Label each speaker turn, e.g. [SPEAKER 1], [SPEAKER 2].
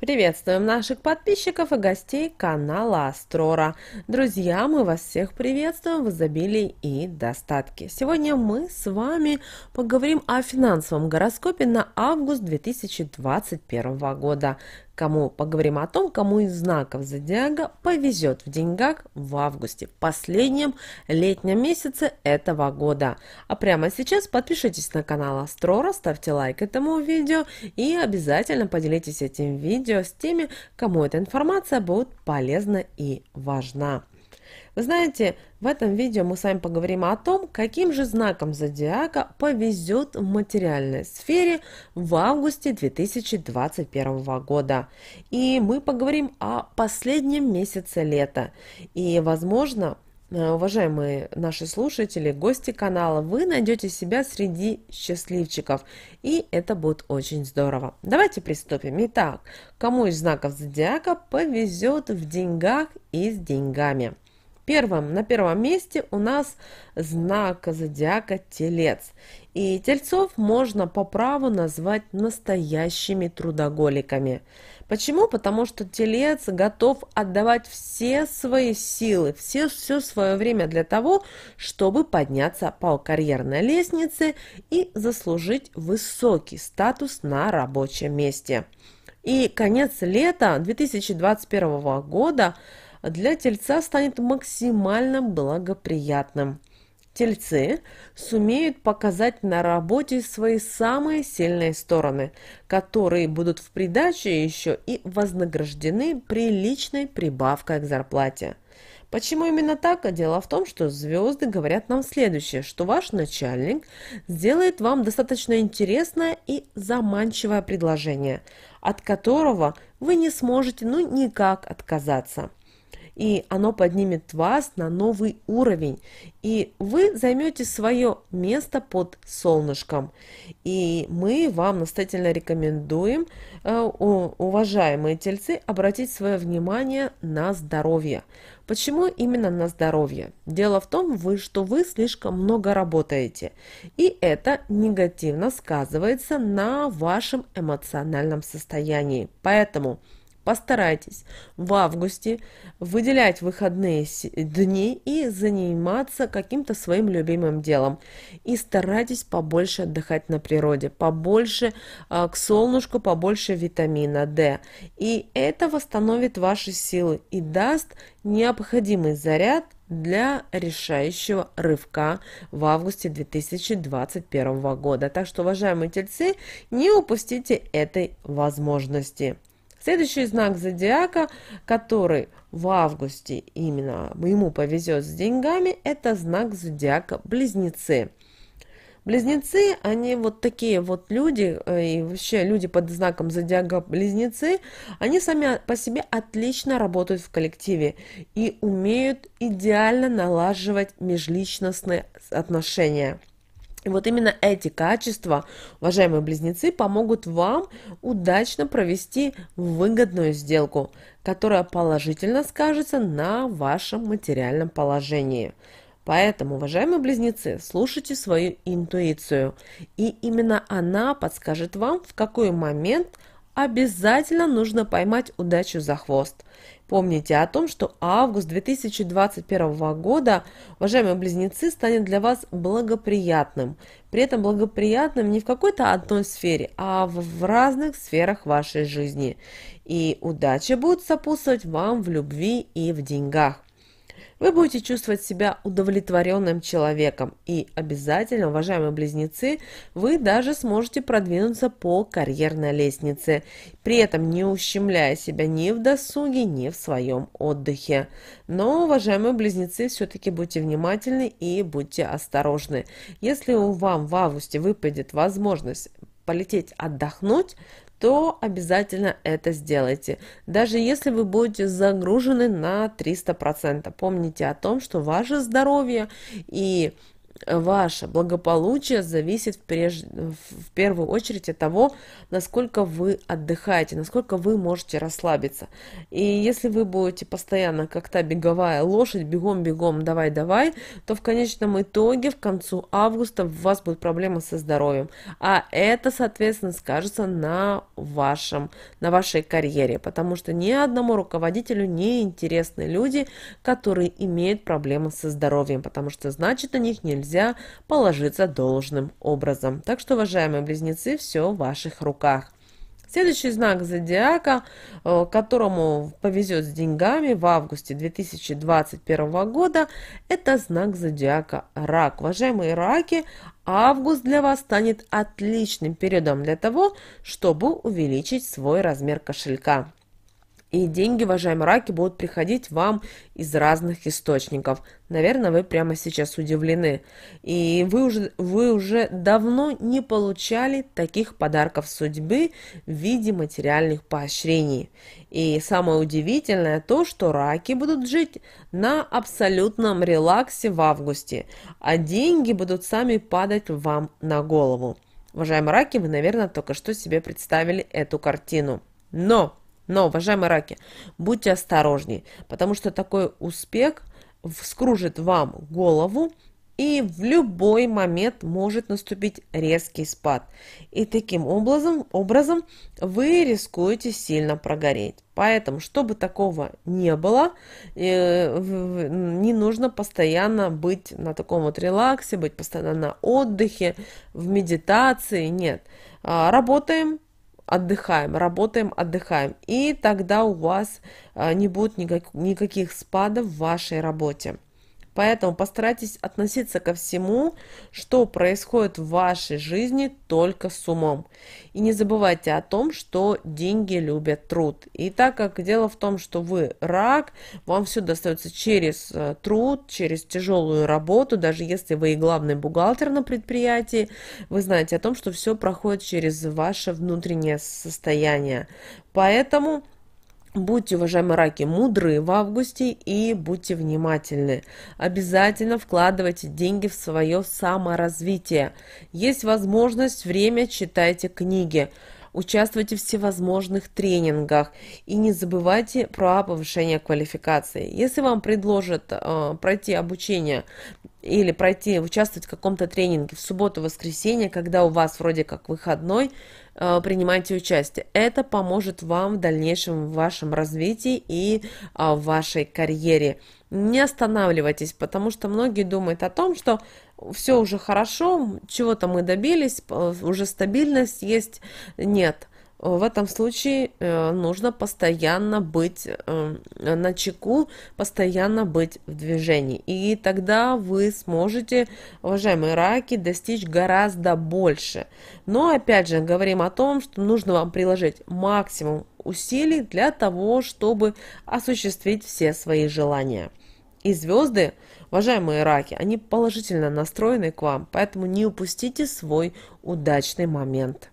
[SPEAKER 1] Приветствуем наших подписчиков и гостей канала Астрора. Друзья, мы вас всех приветствуем в изобилии и достатке. Сегодня мы с вами поговорим о финансовом гороскопе на август 2021 года кому поговорим о том, кому из знаков зодиака повезет в деньгах в августе, в последнем летнем месяце этого года. А прямо сейчас подпишитесь на канал Астрора, ставьте лайк этому видео и обязательно поделитесь этим видео с теми, кому эта информация будет полезна и важна. Вы знаете, в этом видео мы с вами поговорим о том, каким же знаком зодиака повезет в материальной сфере в августе 2021 года. И мы поговорим о последнем месяце лета. И, возможно, э, уважаемые наши слушатели, гости канала, вы найдете себя среди счастливчиков. И это будет очень здорово. Давайте приступим. Итак, кому из знаков зодиака повезет в деньгах и с деньгами? Первым, на первом месте у нас знак зодиака Телец. И тельцов можно по праву назвать настоящими трудоголиками. Почему? Потому что телец готов отдавать все свои силы, все, все свое время для того, чтобы подняться по карьерной лестнице и заслужить высокий статус на рабочем месте. И конец лета 2021 года – для тельца станет максимально благоприятным. Тельцы сумеют показать на работе свои самые сильные стороны, которые будут в придаче еще и вознаграждены приличной прибавкой к зарплате. Почему именно так? Дело в том, что звезды говорят нам следующее, что ваш начальник сделает вам достаточно интересное и заманчивое предложение, от которого вы не сможете ну никак отказаться – и оно поднимет вас на новый уровень, и вы займете свое место под солнышком. И мы вам настоятельно рекомендуем, э, уважаемые тельцы, обратить свое внимание на здоровье. Почему именно на здоровье? Дело в том, что вы слишком много работаете, и это негативно сказывается на вашем эмоциональном состоянии. Поэтому... Постарайтесь в августе выделять выходные дни и заниматься каким-то своим любимым делом. И старайтесь побольше отдыхать на природе, побольше э, к солнышку, побольше витамина D. И это восстановит ваши силы и даст необходимый заряд для решающего рывка в августе 2021 года. Так что, уважаемые тельцы, не упустите этой возможности. Следующий знак зодиака, который в августе именно ему повезет с деньгами, это знак зодиака Близнецы. Близнецы, они вот такие вот люди, э, и вообще люди под знаком зодиака близнецы, они сами по себе отлично работают в коллективе и умеют идеально налаживать межличностные отношения. Вот именно эти качества, уважаемые близнецы, помогут вам удачно провести выгодную сделку, которая положительно скажется на вашем материальном положении. Поэтому, уважаемые близнецы, слушайте свою интуицию, и именно она подскажет вам, в какой момент обязательно нужно поймать удачу за хвост. Помните о том, что август 2021 года, уважаемые близнецы, станет для вас благоприятным. При этом благоприятным не в какой-то одной сфере, а в разных сферах вашей жизни. И удача будет сопутствовать вам в любви и в деньгах. Вы будете чувствовать себя удовлетворенным человеком и обязательно, уважаемые близнецы, вы даже сможете продвинуться по карьерной лестнице, при этом не ущемляя себя ни в досуге, ни в своем отдыхе. Но, уважаемые близнецы, все-таки будьте внимательны и будьте осторожны. Если у вам в августе выпадет возможность полететь отдохнуть, то обязательно это сделайте. Даже если вы будете загружены на 300%. Помните о том, что ваше здоровье и ваше благополучие зависит в, преж... в первую очередь от того, насколько вы отдыхаете, насколько вы можете расслабиться. И если вы будете постоянно как то беговая лошадь, бегом-бегом, давай-давай, то в конечном итоге, в концу августа у вас будут проблемы со здоровьем. А это, соответственно, скажется на, вашем, на вашей карьере, потому что ни одному руководителю не интересны люди, которые имеют проблемы со здоровьем, потому что значит на них нельзя нельзя положиться должным образом. Так что, уважаемые близнецы, все в ваших руках. Следующий знак зодиака, э, которому повезет с деньгами в августе 2021 года, это знак зодиака Рак. Уважаемые раки, август для вас станет отличным периодом для того, чтобы увеличить свой размер кошелька. И деньги, уважаемые раки, будут приходить вам из разных источников. Наверное, вы прямо сейчас удивлены. И вы уже, вы уже давно не получали таких подарков судьбы в виде материальных поощрений. И самое удивительное то, что раки будут жить на абсолютном релаксе в августе, а деньги будут сами падать вам на голову. Уважаемые раки, вы, наверное, только что себе представили эту картину. Но но, уважаемые раки, будьте осторожнее, потому что такой успех вскружит вам голову, и в любой момент может наступить резкий спад. И таким образом, образом вы рискуете сильно прогореть. Поэтому, чтобы такого не было, э, не нужно постоянно быть на таком вот релаксе, быть постоянно на отдыхе, в медитации. Нет, а, работаем, отдыхаем, работаем, отдыхаем. И тогда у вас а, не будет никак, никаких спадов в вашей работе. Поэтому постарайтесь относиться ко всему, что происходит в вашей жизни только с умом. И не забывайте о том, что деньги любят труд. И так как дело в том, что вы рак, вам все достается через э, труд, через тяжелую работу, даже если вы и главный бухгалтер на предприятии, вы знаете о том, что все проходит через ваше внутреннее состояние. Поэтому Будьте, уважаемые раки, мудры в августе и будьте внимательны. Обязательно вкладывайте деньги в свое саморазвитие. Есть возможность, время, читайте книги. Участвуйте в всевозможных тренингах и не забывайте про повышение квалификации. Если вам предложат э, пройти обучение или пройти, участвовать в каком-то тренинге в субботу-воскресенье, когда у вас вроде как выходной, э, принимайте участие. Это поможет вам в дальнейшем в вашем развитии и а, в вашей карьере. Не останавливайтесь, потому что многие думают о том, что все уже хорошо, чего-то мы добились, уже стабильность есть. Нет в этом случае э, нужно постоянно быть эм, на чеку, постоянно быть в движении. И тогда вы сможете, уважаемые раки, достичь гораздо больше. Но опять же, говорим о том, что нужно вам приложить максимум усилий для того, чтобы осуществить все свои желания. И звезды, уважаемые раки, они положительно настроены к вам, поэтому не упустите свой удачный момент.